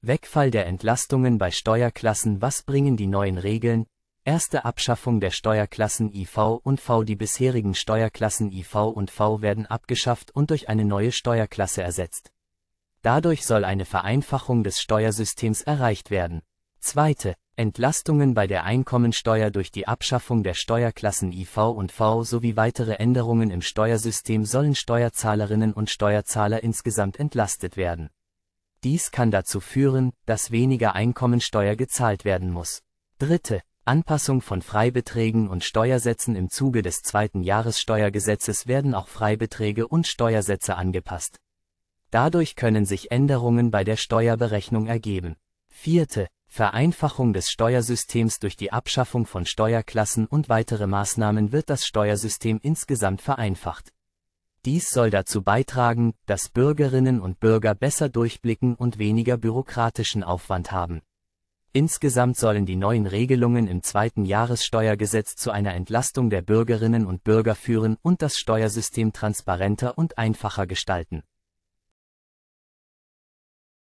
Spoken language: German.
Wegfall der Entlastungen bei Steuerklassen Was bringen die neuen Regeln? Erste Abschaffung der Steuerklassen IV und V Die bisherigen Steuerklassen IV und V werden abgeschafft und durch eine neue Steuerklasse ersetzt. Dadurch soll eine Vereinfachung des Steuersystems erreicht werden. Zweite. Entlastungen bei der Einkommensteuer durch die Abschaffung der Steuerklassen IV und V sowie weitere Änderungen im Steuersystem sollen Steuerzahlerinnen und Steuerzahler insgesamt entlastet werden. Dies kann dazu führen, dass weniger Einkommensteuer gezahlt werden muss. Dritte. Anpassung von Freibeträgen und Steuersätzen Im Zuge des zweiten Jahressteuergesetzes werden auch Freibeträge und Steuersätze angepasst. Dadurch können sich Änderungen bei der Steuerberechnung ergeben. Vierte. Vereinfachung des Steuersystems durch die Abschaffung von Steuerklassen und weitere Maßnahmen wird das Steuersystem insgesamt vereinfacht. Dies soll dazu beitragen, dass Bürgerinnen und Bürger besser durchblicken und weniger bürokratischen Aufwand haben. Insgesamt sollen die neuen Regelungen im zweiten Jahressteuergesetz zu einer Entlastung der Bürgerinnen und Bürger führen und das Steuersystem transparenter und einfacher gestalten